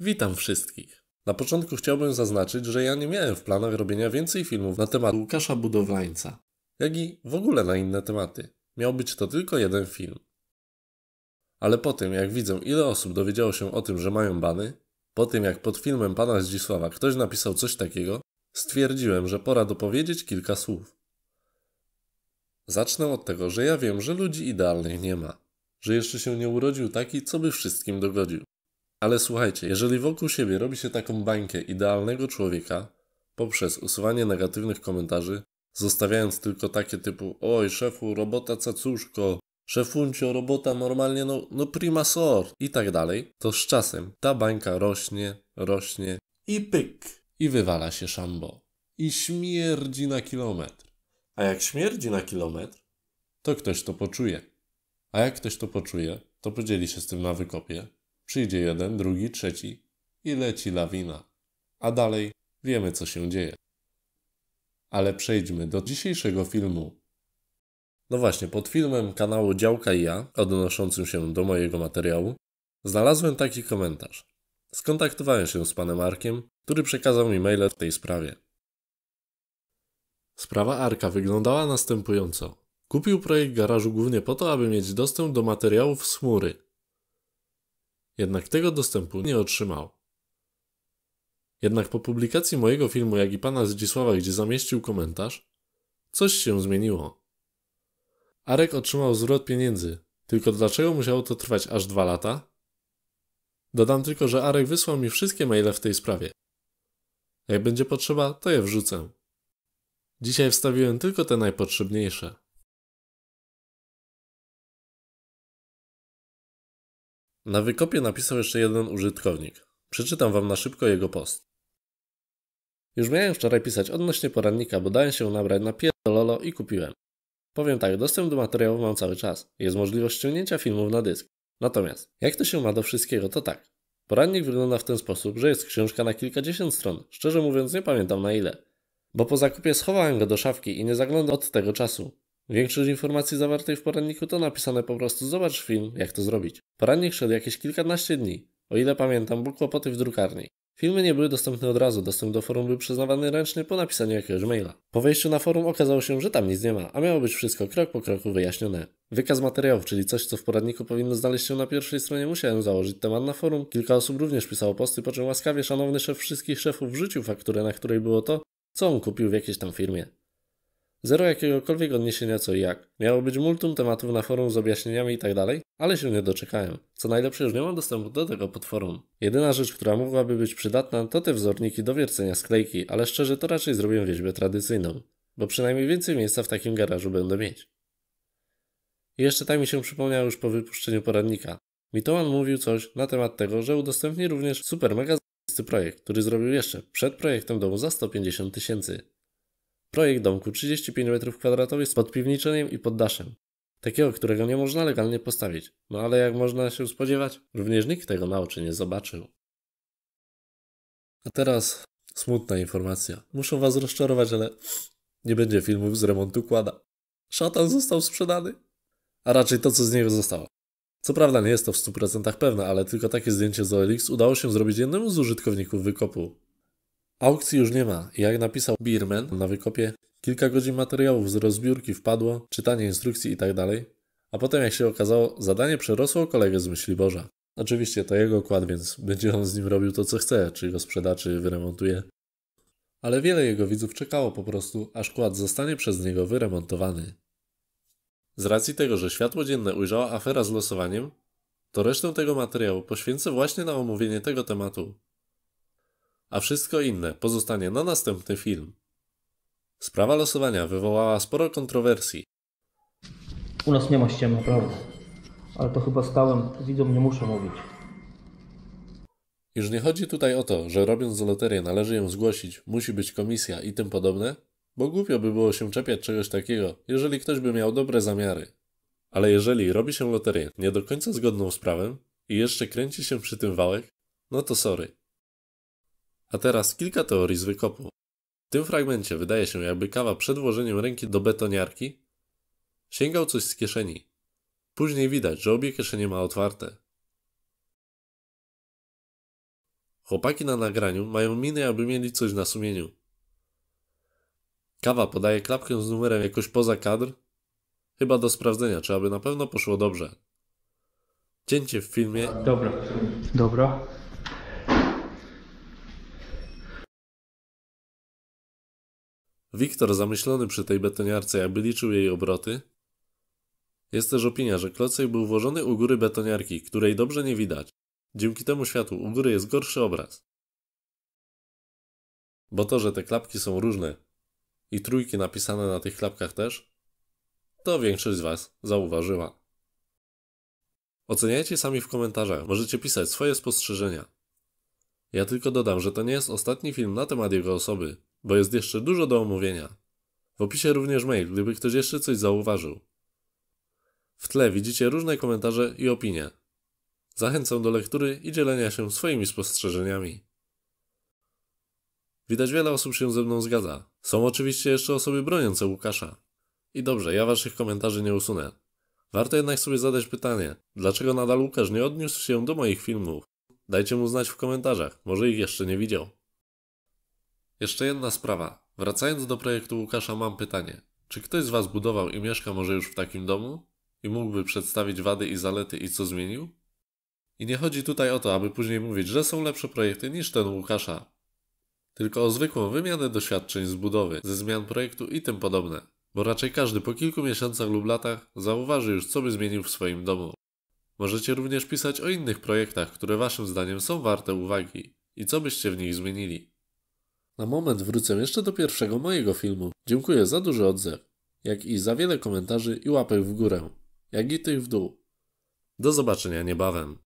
Witam wszystkich. Na początku chciałbym zaznaczyć, że ja nie miałem w planach robienia więcej filmów na temat Łukasza Budowlańca, jak i w ogóle na inne tematy. Miał być to tylko jeden film. Ale po tym, jak widzę, ile osób dowiedziało się o tym, że mają bany, po tym, jak pod filmem pana Zdzisława ktoś napisał coś takiego, stwierdziłem, że pora dopowiedzieć kilka słów. Zacznę od tego, że ja wiem, że ludzi idealnych nie ma, że jeszcze się nie urodził taki, co by wszystkim dogodził. Ale słuchajcie, jeżeli wokół siebie robi się taką bańkę idealnego człowieka poprzez usuwanie negatywnych komentarzy, zostawiając tylko takie typu oj szefu, robota cacuszko, szefuncio, robota normalnie, no, no prima sort i tak dalej, to z czasem ta bańka rośnie, rośnie i pyk. I wywala się szambo. I śmierdzi na kilometr. A jak śmierdzi na kilometr, to ktoś to poczuje. A jak ktoś to poczuje, to podzieli się z tym na wykopie Przyjdzie jeden, drugi, trzeci i leci lawina. A dalej wiemy, co się dzieje. Ale przejdźmy do dzisiejszego filmu. No właśnie, pod filmem kanału Działka i ja, odnoszącym się do mojego materiału, znalazłem taki komentarz. Skontaktowałem się z panem Arkiem, który przekazał mi maile w tej sprawie. Sprawa Arka wyglądała następująco. Kupił projekt garażu głównie po to, aby mieć dostęp do materiałów z chmury, jednak tego dostępu nie otrzymał. Jednak po publikacji mojego filmu, jak i pana Zdzisława, gdzie zamieścił komentarz, coś się zmieniło. Arek otrzymał zwrot pieniędzy, tylko dlaczego musiało to trwać aż dwa lata? Dodam tylko, że Arek wysłał mi wszystkie maile w tej sprawie. Jak będzie potrzeba, to je wrzucę. Dzisiaj wstawiłem tylko te najpotrzebniejsze. Na wykopie napisał jeszcze jeden użytkownik. Przeczytam wam na szybko jego post. Już miałem wczoraj pisać odnośnie poradnika, bo dałem się nabrać na pierdololo i kupiłem. Powiem tak, dostęp do materiałów mam cały czas. Jest możliwość ściągnięcia filmów na dysk. Natomiast, jak to się ma do wszystkiego, to tak. Poradnik wygląda w ten sposób, że jest książka na kilkadziesiąt stron. Szczerze mówiąc, nie pamiętam na ile. Bo po zakupie schowałem go do szafki i nie zaglądam od tego czasu. Większość informacji zawartej w poranniku to napisane po prostu zobacz film, jak to zrobić. Porannik szedł jakieś kilkanaście dni. O ile pamiętam, był kłopoty w drukarni. Filmy nie były dostępne od razu, dostęp do forum był przyznawany ręcznie po napisaniu jakiegoś maila. Po wejściu na forum okazało się, że tam nic nie ma, a miało być wszystko krok po kroku wyjaśnione. Wykaz materiałów, czyli coś, co w poradniku powinno znaleźć się na pierwszej stronie, musiałem założyć temat na forum. Kilka osób również pisało posty, po czym łaskawie szanowny szef wszystkich szefów wrzucił fakturę, na której było to, co on kupił w jakiejś tam firmie. Zero jakiegokolwiek odniesienia co i jak. Miało być multum tematów na forum z objaśnieniami itd., tak ale się nie doczekałem. Co najlepsze, już nie mam dostępu do tego pod forum. Jedyna rzecz, która mogłaby być przydatna, to te wzorniki do wiercenia sklejki, ale szczerze to raczej zrobię wieźbę tradycyjną, bo przynajmniej więcej miejsca w takim garażu będę mieć. I jeszcze tak mi się przypomniał już po wypuszczeniu poradnika. Mitołan mówił coś na temat tego, że udostępni również super mega projekt, który zrobił jeszcze przed projektem domu za 150 tysięcy. Projekt domku 35 m2 z podpiwniczeniem i poddaszem. Takiego, którego nie można legalnie postawić. No ale jak można się spodziewać, również nikt tego na oczy nie zobaczył. A teraz smutna informacja. Muszę was rozczarować, ale nie będzie filmów z remontu kłada. Szatan został sprzedany. A raczej to, co z niego zostało. Co prawda nie jest to w 100% pewne, ale tylko takie zdjęcie z OLX udało się zrobić jednemu z użytkowników wykopu. Aukcji już nie ma. Jak napisał Birman na wykopie, kilka godzin materiałów z rozbiórki wpadło, czytanie instrukcji itd. Tak a potem, jak się okazało, zadanie przerosło kolegę z myśli Boża. Oczywiście to jego kład, więc będzie on z nim robił to, co chce, czy go sprzeda, czy wyremontuje. Ale wiele jego widzów czekało po prostu, aż kład zostanie przez niego wyremontowany. Z racji tego, że światło dzienne ujrzała afera z losowaniem, to resztę tego materiału poświęcę właśnie na omówienie tego tematu, a wszystko inne pozostanie na następny film. Sprawa losowania wywołała sporo kontrowersji. U nas nie ma ściem, naprawdę. Ale to chyba stałem, widzom nie muszę mówić. Już nie chodzi tutaj o to, że robiąc loterię należy ją zgłosić, musi być komisja i tym podobne, bo głupio by było się czepiać czegoś takiego, jeżeli ktoś by miał dobre zamiary. Ale jeżeli robi się loterię nie do końca zgodną z prawem i jeszcze kręci się przy tym wałek, no to sorry. A teraz kilka teorii z wykopu. W tym fragmencie wydaje się, jakby kawa przed włożeniem ręki do betoniarki sięgał coś z kieszeni. Później widać, że obie kieszenie ma otwarte. Chłopaki na nagraniu mają miny, jakby mieli coś na sumieniu. Kawa podaje klapkę z numerem jakoś poza kadr, chyba do sprawdzenia, czy aby na pewno poszło dobrze. Cięcie w filmie. Dobra. Dobra. Wiktor, zamyślony przy tej betoniarce, jakby liczył jej obroty. Jest też opinia, że klocek był włożony u góry betoniarki, której dobrze nie widać. Dzięki temu światłu u góry jest gorszy obraz. Bo to, że te klapki są różne i trójki napisane na tych klapkach też, to większość z Was zauważyła. Oceniajcie sami w komentarzach, możecie pisać swoje spostrzeżenia. Ja tylko dodam, że to nie jest ostatni film na temat jego osoby, bo jest jeszcze dużo do omówienia. W opisie również mail, gdyby ktoś jeszcze coś zauważył. W tle widzicie różne komentarze i opinie. Zachęcam do lektury i dzielenia się swoimi spostrzeżeniami. Widać wiele osób się ze mną zgadza. Są oczywiście jeszcze osoby broniące Łukasza. I dobrze, ja waszych komentarzy nie usunę. Warto jednak sobie zadać pytanie, dlaczego nadal Łukasz nie odniósł się do moich filmów? Dajcie mu znać w komentarzach, może ich jeszcze nie widział. Jeszcze jedna sprawa. Wracając do projektu Łukasza, mam pytanie. Czy ktoś z Was budował i mieszka może już w takim domu? I mógłby przedstawić wady i zalety i co zmienił? I nie chodzi tutaj o to, aby później mówić, że są lepsze projekty niż ten Łukasza. Tylko o zwykłą wymianę doświadczeń z budowy, ze zmian projektu i tym podobne. Bo raczej każdy po kilku miesiącach lub latach zauważy już, co by zmienił w swoim domu. Możecie również pisać o innych projektach, które Waszym zdaniem są warte uwagi i co byście w nich zmienili. Na moment wrócę jeszcze do pierwszego mojego filmu. Dziękuję za duży odzew, jak i za wiele komentarzy i łapek w górę, jak i tych w dół. Do zobaczenia niebawem.